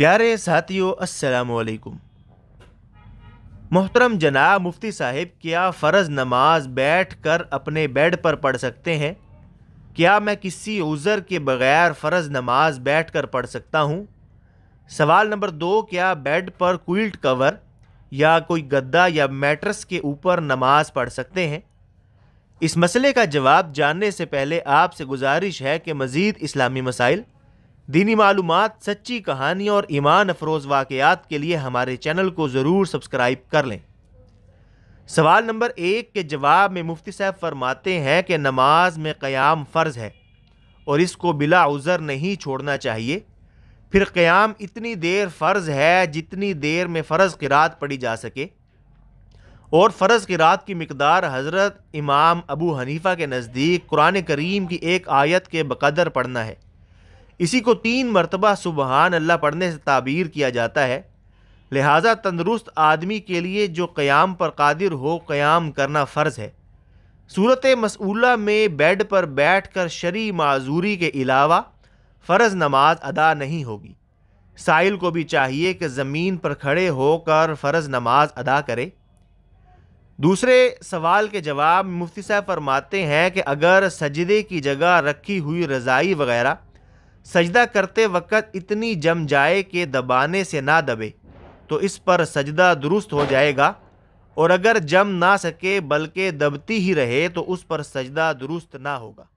प्यारे साथियों असलकुम मोहतरम जनाब मुफ्ती साहब क्या फ़र्ज़ नमाज बैठ कर अपने बेड पर पढ़ सकते हैं क्या मैं किसी उज़र के बग़ैर फ़र्ज़ नमाज बैठ कर पढ़ सकता हूँ सवाल नंबर दो क्या बेड पर क्विल्ट कवर या कोई गद्दा या मैट्रस के ऊपर नमाज पढ़ सकते हैं इस मसले का जवाब जानने से पहले आपसे गुजारिश है कि मज़ीद इस्लामी मसाइल दीनी मालूम सच्ची कहानी और ईमान अफरोज़ वाकयात के लिए हमारे चैनल को ज़रूर सब्सक्राइब कर लें सवाल नंबर एक के जवाब में मुफ्ती साहब फरमाते हैं कि नमाज में क़याम फ़र्ज़ है और इसको बिला उज़र नहीं छोड़ना चाहिए फिर क़याम इतनी देर फ़र्ज़ है जितनी देर में फ़र्ज़ रात पढ़ी जा सके और फ़र्ज़ किरात की मकदार हज़रत इमाम अबू हनीफ़ा के नज़दीक कुरान करीम की एक आयत के बकदर पढ़ना है इसी को तीन मरतबा सुबहान अल्लाह पढ़ने से ताबीर किया जाता है लिहाजा तंदरुस्त आदमी के लिए जो क़याम पर कादिर हो क़याम करना फ़र्ज़ है सूरत मसूला में बेड पर बैठ कर शरी माजूरी के अलावा फ़र्ज़ नमाज अदा नहीं होगी साइल को भी चाहिए कि ज़मीन पर खड़े होकर फ़र्ज़ नमाज अदा करे दूसरे सवाल के जवाब मुफ्ती साहब फरमाते हैं कि अगर सजदे की जगह रखी हुई रज़ाई वगैरह सजदा करते वक्त इतनी जम जाए कि दबाने से ना दबे तो इस पर सजदा दुरुस्त हो जाएगा और अगर जम ना सके बल्कि दबती ही रहे तो उस पर सजदा दुरुस्त ना होगा